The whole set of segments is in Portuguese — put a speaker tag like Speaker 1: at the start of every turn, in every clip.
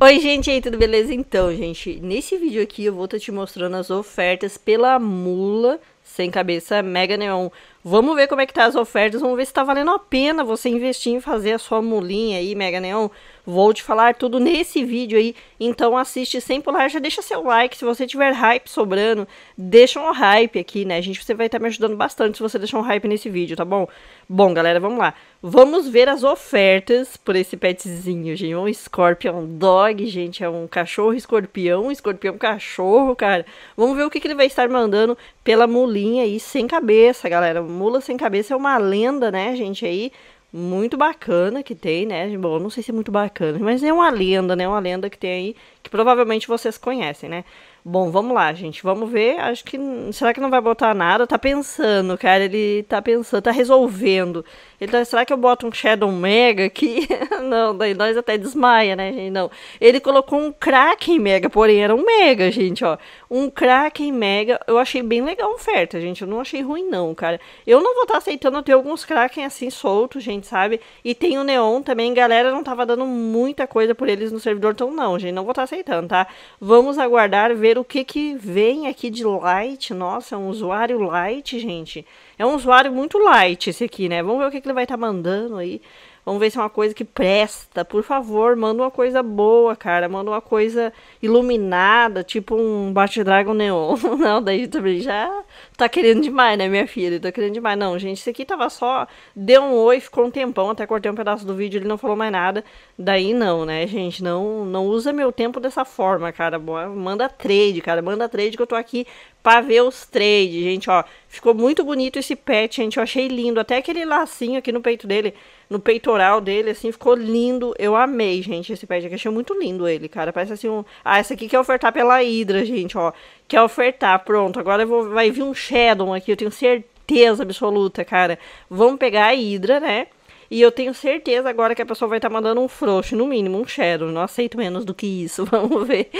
Speaker 1: Oi, gente, aí, tudo beleza? Então, gente, nesse vídeo aqui eu vou estar tá te mostrando as ofertas pela mula sem cabeça Mega Neon. Vamos ver como é que tá as ofertas, vamos ver se tá valendo a pena você investir em fazer a sua mulinha aí, Mega Neon. Vou te falar tudo nesse vídeo aí, então assiste sem pular, já deixa seu like, se você tiver hype sobrando, deixa um hype aqui, né, gente, você vai estar tá me ajudando bastante se você deixar um hype nesse vídeo, tá bom? Bom, galera, vamos lá. Vamos ver as ofertas por esse petzinho, gente, um Scorpion Dog, gente, é um cachorro escorpião, escorpião cachorro, cara. Vamos ver o que, que ele vai estar mandando pela mulinha aí sem cabeça, galera. Mula sem cabeça é uma lenda, né, gente, aí muito bacana que tem, né? Bom, não sei se é muito bacana, mas é uma lenda, né? Uma lenda que tem aí, que provavelmente vocês conhecem, né? Bom, vamos lá, gente. Vamos ver. Acho que. Será que não vai botar nada? Tá pensando, cara. Ele tá pensando, tá resolvendo. Ele tá, será que eu boto um Shadow Mega aqui? não, daí nós até desmaia, né, gente? Não. Ele colocou um Kraken Mega, porém era um Mega, gente, ó. Um Kraken Mega. Eu achei bem legal a oferta, gente. Eu não achei ruim, não, cara. Eu não vou estar tá aceitando ter alguns Kraken assim soltos, gente, sabe? E tem o Neon também. Galera, não tava dando muita coisa por eles no servidor, então não, gente. Não vou estar tá aceitando, tá? Vamos aguardar, ver o que, que vem aqui de light. Nossa, é um usuário light, gente. É um usuário muito light esse aqui, né? Vamos ver o que, que ele vai estar tá mandando aí. Vamos ver se é uma coisa que presta. Por favor, manda uma coisa boa, cara. Manda uma coisa iluminada, tipo um Bat-Dragon Neon. Não, daí também já tá querendo demais, né, minha filha? Tá querendo demais. Não, gente, isso aqui tava só. Deu um oi, ficou um tempão, até cortei um pedaço do vídeo, ele não falou mais nada. Daí não, né, gente? Não, não usa meu tempo dessa forma, cara. Manda trade, cara. Manda trade que eu tô aqui para ver os trades, gente, ó. Ficou muito bonito esse pet, gente, eu achei lindo. Até aquele lacinho aqui no peito dele, no peitoral dele, assim, ficou lindo. Eu amei, gente, esse pet aqui, achei muito lindo ele, cara. Parece assim um... Ah, essa aqui quer ofertar pela Hydra, gente, ó. Quer ofertar, pronto. Agora vou... vai vir um Shadow aqui, eu tenho certeza absoluta, cara. Vamos pegar a Hydra, né? E eu tenho certeza agora que a pessoa vai estar tá mandando um frouxo, no mínimo, um Shadow. Não aceito menos do que isso, vamos ver.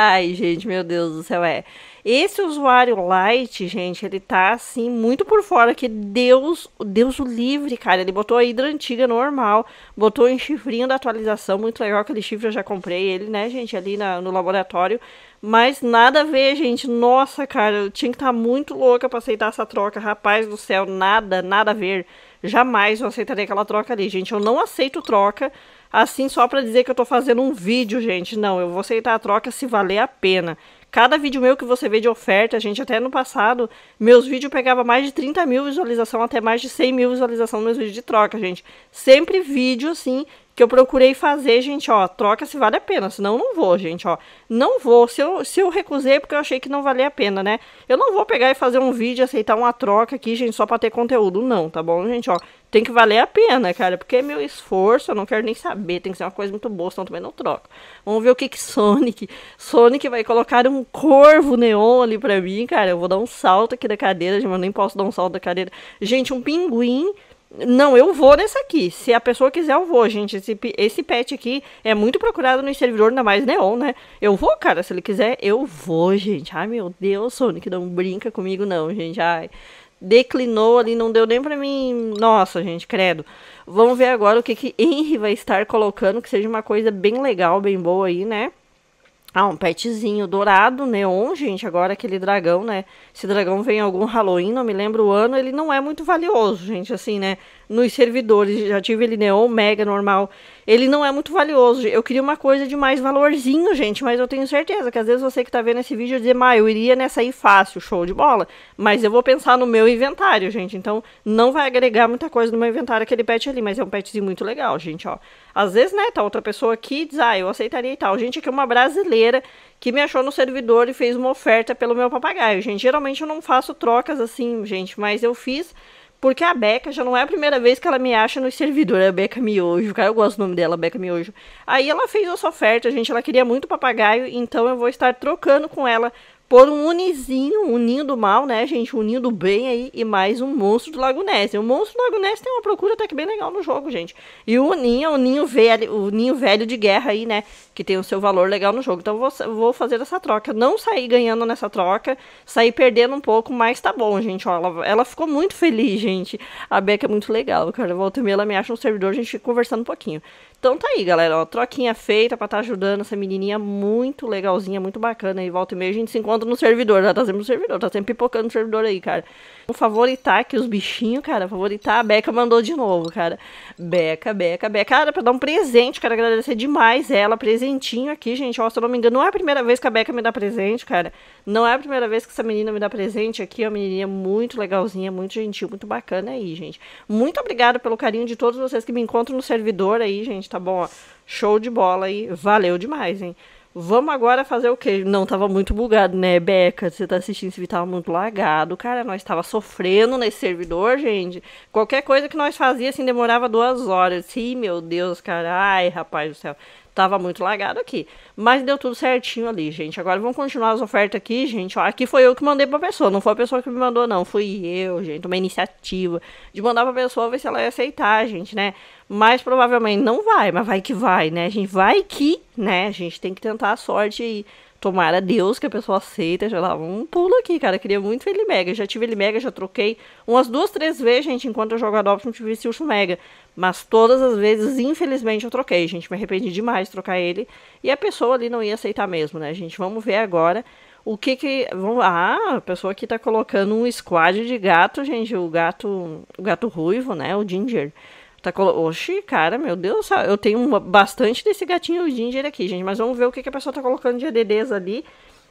Speaker 1: Ai, gente, meu Deus do céu, é. Esse usuário light, gente, ele tá assim, muito por fora, que Deus, Deus o livre, cara. Ele botou a hidra antiga normal, botou um chifrinho da atualização, muito legal aquele chifre, eu já comprei ele, né, gente, ali na, no laboratório. Mas nada a ver, gente. Nossa, cara, eu tinha que estar tá muito louca para aceitar essa troca. Rapaz do céu, nada, nada a ver. Jamais eu aceitaria aquela troca ali, gente. Eu não aceito troca assim só para dizer que eu tô fazendo um vídeo, gente. Não, eu vou aceitar a troca se valer a pena. Cada vídeo meu que você vê de oferta, gente, até no passado, meus vídeos pegava mais de 30 mil visualização, até mais de 100 mil visualização meus vídeos de troca, gente. Sempre vídeo, assim, que eu procurei fazer, gente, ó, troca se vale a pena, senão eu não vou, gente, ó. Não vou, se eu, se eu recusei é porque eu achei que não valia a pena, né? Eu não vou pegar e fazer um vídeo, aceitar uma troca aqui, gente, só pra ter conteúdo, não, tá bom, gente, ó tem que valer a pena, cara, porque é meu esforço, eu não quero nem saber, tem que ser uma coisa muito boa, senão também não troco. Vamos ver o que que Sonic, Sonic vai colocar um corvo neon ali pra mim, cara, eu vou dar um salto aqui da cadeira, mas nem posso dar um salto da cadeira. Gente, um pinguim, não, eu vou nessa aqui, se a pessoa quiser eu vou, gente, esse, esse pet aqui é muito procurado no servidor, ainda mais neon, né? Eu vou, cara, se ele quiser, eu vou, gente, ai meu Deus, Sonic, não brinca comigo não, gente, ai declinou ali, não deu nem para mim. Nossa, gente, credo. Vamos ver agora o que que Henry vai estar colocando, que seja uma coisa bem legal, bem boa aí, né? Ah, um petzinho dourado, neon, gente, agora aquele dragão, né? Esse dragão vem em algum Halloween, não me lembro o ano, ele não é muito valioso, gente, assim, né? nos servidores. Já tive ele neon, mega, normal. Ele não é muito valioso. Eu queria uma coisa de mais valorzinho, gente. Mas eu tenho certeza que às vezes você que está vendo esse vídeo dizer, mas eu iria nessa aí fácil, show de bola. Mas eu vou pensar no meu inventário, gente. Então não vai agregar muita coisa no meu inventário aquele pet ali. Mas é um petzinho muito legal, gente, ó. Às vezes, né, tá outra pessoa aqui e diz, ah, eu aceitaria e tal. Gente, aqui é uma brasileira que me achou no servidor e fez uma oferta pelo meu papagaio. Gente, geralmente eu não faço trocas assim, gente, mas eu fiz porque a Beca já não é a primeira vez que ela me acha no servidor, é a Beca Miojo, cara, eu gosto do nome dela, Beca Miojo. Aí ela fez essa oferta, gente, ela queria muito papagaio, então eu vou estar trocando com ela por um unizinho, um ninho do mal, né, gente, um ninho do bem aí, e mais um monstro do Lago Ness. E o monstro do Lago Ness tem uma procura até que bem legal no jogo, gente. E o ninho é o ninho velho, o ninho velho de guerra aí, né, que tem o seu valor legal no jogo. Então vou, vou fazer essa troca. Não sair ganhando nessa troca, sair perdendo um pouco, mas tá bom, gente. Ó, ela, ela ficou muito feliz, gente. A Beca é muito legal, cara. Volta e meia, ela me acha no servidor, a gente fica conversando um pouquinho. Então tá aí, galera. Ó, troquinha feita pra estar tá ajudando essa menininha muito legalzinha, muito bacana. E volta e meia a gente se encontra no servidor. Ela tá sempre no servidor, tá sempre pipocando no servidor aí, cara. Vamos favoritar aqui os bichinhos, cara. Favoritar. A Beca mandou de novo, cara. Beca, Beca, Beca. Cara, pra dar um presente, quero agradecer demais ela, presente presentinho aqui, gente. Ó, se eu não me engano, não é a primeira vez que a Beca me dá presente, cara. Não é a primeira vez que essa menina me dá presente aqui. É uma menininha muito legalzinha, muito gentil, muito bacana aí, gente. Muito obrigada pelo carinho de todos vocês que me encontram no servidor aí, gente, tá bom? Ó, show de bola aí. Valeu demais, hein? Vamos agora fazer o quê? Não, tava muito bugado, né, Beca? Você tá assistindo esse vídeo, tava muito lagado, cara. Nós tava sofrendo nesse servidor, gente. Qualquer coisa que nós fazia, assim, demorava duas horas. Sim, meu Deus, cara. Ai, rapaz do céu. Tava muito lagado aqui. Mas deu tudo certinho ali, gente. Agora vamos continuar as ofertas aqui, gente. Ó, aqui foi eu que mandei pra pessoa. Não foi a pessoa que me mandou, não. Fui eu, gente. Uma iniciativa de mandar pra pessoa ver se ela ia aceitar, gente, né? Mas provavelmente não vai, mas vai que vai, né? A gente vai que, né? A gente tem que tentar a sorte aí. E Tomara Deus que a pessoa aceita. Já lá, um pulo aqui, cara. queria muito ele mega. já tive ele mega, já troquei umas duas, três vezes, gente. Enquanto eu jogava Adoption, tive Silcho mega. Mas todas as vezes, infelizmente, eu troquei, gente. Me arrependi demais de trocar ele. E a pessoa ali não ia aceitar mesmo, né, gente? Vamos ver agora o que que. ah, a pessoa aqui tá colocando um squad de gato, gente. O gato, o gato ruivo, né? O Ginger. Tá colo... Oxi, cara, meu Deus, eu tenho uma... bastante desse gatinho ginger aqui, gente. Mas vamos ver o que, que a pessoa tá colocando de ADDs ali.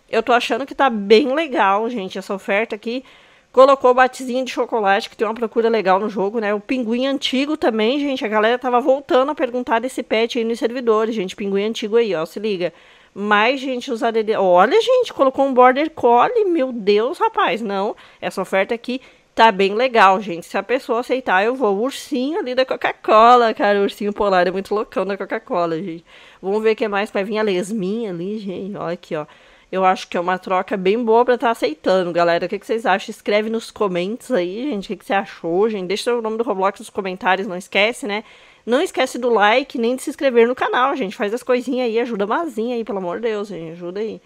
Speaker 1: Eu tô achando que tá bem legal, gente, essa oferta aqui. Colocou batizinho de chocolate, que tem uma procura legal no jogo, né? O pinguim antigo também, gente. A galera tava voltando a perguntar desse pet aí nos servidores, gente. Pinguim antigo aí, ó, se liga. Mas, gente, os ADDs... Olha, gente, colocou um Border Collie. Meu Deus, rapaz, não. Essa oferta aqui Tá bem legal, gente. Se a pessoa aceitar, eu vou. O ursinho ali da Coca-Cola, cara. O ursinho polar é muito loucão da Coca-Cola, gente. Vamos ver o que mais. Vai vir a lesminha ali, gente. Olha aqui, ó. Eu acho que é uma troca bem boa pra estar tá aceitando, galera. O que, que, vocês acham? Escreve nos comentários aí, gente. O que, que, você achou, gente? Deixa o nome do Roblox nos comentários, não esquece, né? Não esquece do like, nem de se inscrever no canal, gente. Faz as coisinhas aí, ajuda a Mazinha aí, pelo amor de Deus, gente. Ajuda aí.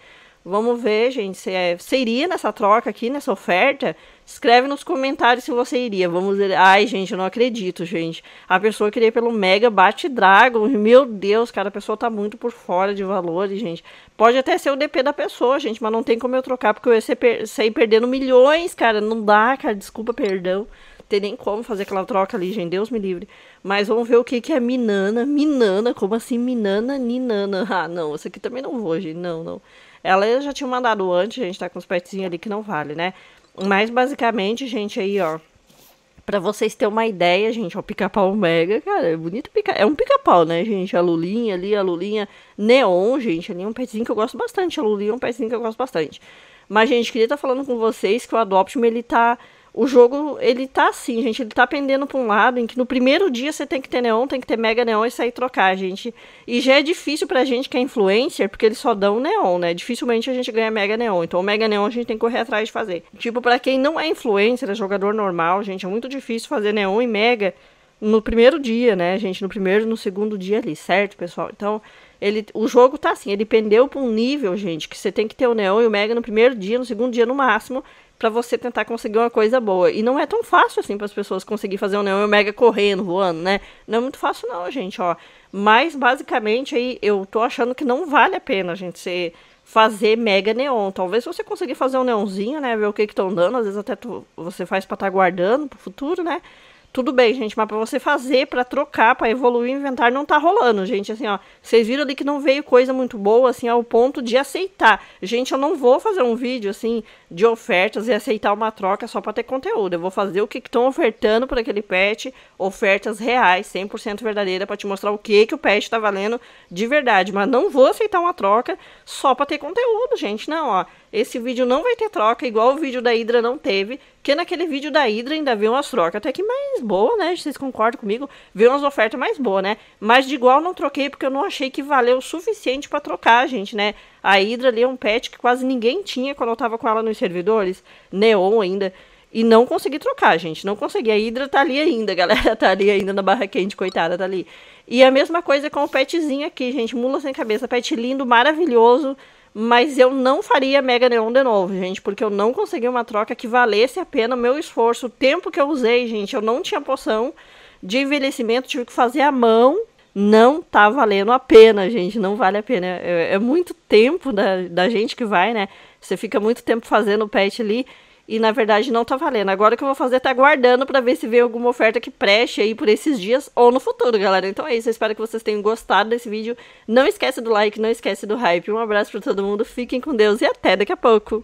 Speaker 1: Vamos ver, gente, se é, seria nessa troca aqui, nessa oferta, Escreve nos comentários se você iria. Vamos ver. Ai, gente, eu não acredito, gente. A pessoa queria pelo Mega Bate Dragon. Meu Deus, cara, a pessoa tá muito por fora de valores, gente. Pode até ser o DP da pessoa, gente, mas não tem como eu trocar, porque eu ia per sair perdendo milhões, cara. Não dá, cara. Desculpa, perdão ter nem como fazer aquela troca ali, gente. Deus me livre. Mas vamos ver o que, que é Minana. Minana, como assim Minana Ninana? Ah, não, essa aqui também não vou, gente. Não, não. Ela já tinha mandado antes, gente, tá com os petzinhos ali que não vale, né? Mas basicamente, gente, aí, ó. Pra vocês terem uma ideia, gente, ó, pica-pau mega, cara, é bonito pica É um pica-pau, né, gente? A lulinha ali, a lulinha neon, gente, ali é um petzinho que eu gosto bastante. A lulinha é um petzinho que eu gosto bastante. Mas, gente, queria estar tá falando com vocês que o Adoption, ele tá o jogo, ele tá assim, gente. Ele tá pendendo pra um lado em que no primeiro dia você tem que ter neon, tem que ter mega neon e sair trocar, gente. E já é difícil pra gente que é influencer, porque eles só dão neon, né? Dificilmente a gente ganha mega neon. Então, o mega neon a gente tem que correr atrás de fazer. Tipo, pra quem não é influencer, é jogador normal, gente, é muito difícil fazer neon e mega no primeiro dia, né, gente? No primeiro, no segundo dia ali, certo, pessoal? Então, ele, o jogo tá assim, ele pendeu pra um nível, gente, que você tem que ter o neon e o mega no primeiro dia, no segundo dia no máximo para você tentar conseguir uma coisa boa. E não é tão fácil assim para as pessoas conseguir fazer um Neon Mega correndo, voando, né? Não é muito fácil não, gente, ó. Mas basicamente aí eu tô achando que não vale a pena, gente, você fazer mega neon. Talvez você consiga fazer um neonzinho, né? Ver o que que estão dando. Às vezes até tu, você faz para estar tá guardando pro futuro, né? Tudo bem, gente, mas para você fazer, para trocar, para evoluir o inventário não tá rolando, gente. Assim, ó, vocês viram ali que não veio coisa muito boa, assim, ao ponto de aceitar. Gente, eu não vou fazer um vídeo assim de ofertas e aceitar uma troca só para ter conteúdo. Eu vou fazer o que estão ofertando por aquele pet, ofertas reais, 100% verdadeira para te mostrar o que que o pet tá valendo de verdade, mas não vou aceitar uma troca só para ter conteúdo, gente. Não, ó. Esse vídeo não vai ter troca, igual o vídeo da Hydra não teve, porque naquele vídeo da Hydra ainda veio umas trocas até que mais boa, né? Vocês concordam comigo? Veio umas ofertas mais boas, né? Mas de igual não troquei, porque eu não achei que valeu o suficiente para trocar, gente, né? A Hydra ali é um pet que quase ninguém tinha quando eu tava com ela nos servidores, Neon ainda. E não consegui trocar, gente. Não consegui. A Hydra tá ali ainda, galera. Tá ali ainda na barra quente, coitada, tá ali. E a mesma coisa com o petzinho aqui, gente. Mula sem cabeça. Pet lindo, maravilhoso. Mas eu não faria Mega Neon de novo, gente, porque eu não consegui uma troca que valesse a pena o meu esforço, o tempo que eu usei, gente. Eu não tinha poção de envelhecimento, tive que fazer à mão. Não tá valendo a pena, gente. Não vale a pena. É, é muito tempo da, da gente que vai, né? Você fica muito tempo fazendo o pet ali e na verdade não tá valendo. Agora o que eu vou fazer é tá guardando para ver se vem alguma oferta que preste aí por esses dias ou no futuro, galera. Então é isso, eu espero que vocês tenham gostado desse vídeo. Não esquece do like, não esquece do hype. Um abraço para todo mundo, fiquem com Deus e até daqui a pouco.